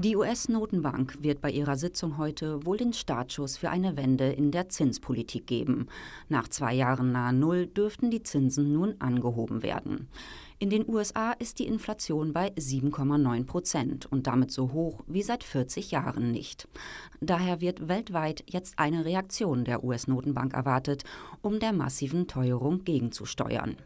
Die US-Notenbank wird bei ihrer Sitzung heute wohl den Startschuss für eine Wende in der Zinspolitik geben. Nach zwei Jahren nahe Null dürften die Zinsen nun angehoben werden. In den USA ist die Inflation bei 7,9 Prozent und damit so hoch wie seit 40 Jahren nicht. Daher wird weltweit jetzt eine Reaktion der US-Notenbank erwartet, um der massiven Teuerung gegenzusteuern.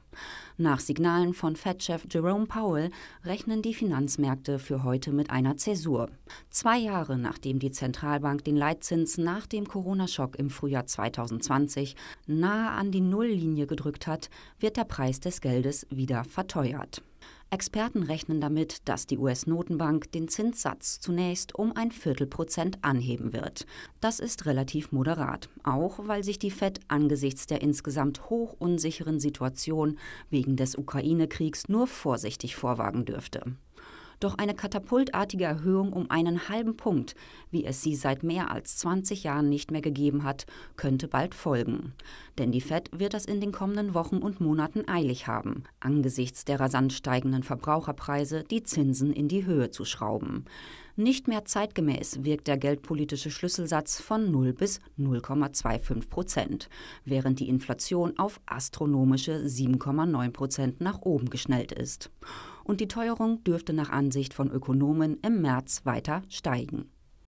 Nach Signalen von Fed-Chef Jerome Powell rechnen die Finanzmärkte für heute mit einer Zäsur. Zwei Jahre nachdem die Zentralbank den Leitzins nach dem Corona-Schock im Frühjahr 2020 nahe an die Nulllinie gedrückt hat, wird der Preis des Geldes wieder verteuert verteuert. Experten rechnen damit, dass die US-Notenbank den Zinssatz zunächst um ein Viertelprozent anheben wird. Das ist relativ moderat, auch weil sich die Fed angesichts der insgesamt hoch unsicheren Situation wegen des Ukraine-Kriegs nur vorsichtig vorwagen dürfte. Doch eine katapultartige Erhöhung um einen halben Punkt, wie es sie seit mehr als 20 Jahren nicht mehr gegeben hat, könnte bald folgen. Denn die Fed wird das in den kommenden Wochen und Monaten eilig haben, angesichts der rasant steigenden Verbraucherpreise die Zinsen in die Höhe zu schrauben. Nicht mehr zeitgemäß wirkt der geldpolitische Schlüsselsatz von 0 bis 0,25 Prozent, während die Inflation auf astronomische 7,9 Prozent nach oben geschnellt ist. Und die Teuerung dürfte nach Ansicht von Ökonomen im März weiter steigen.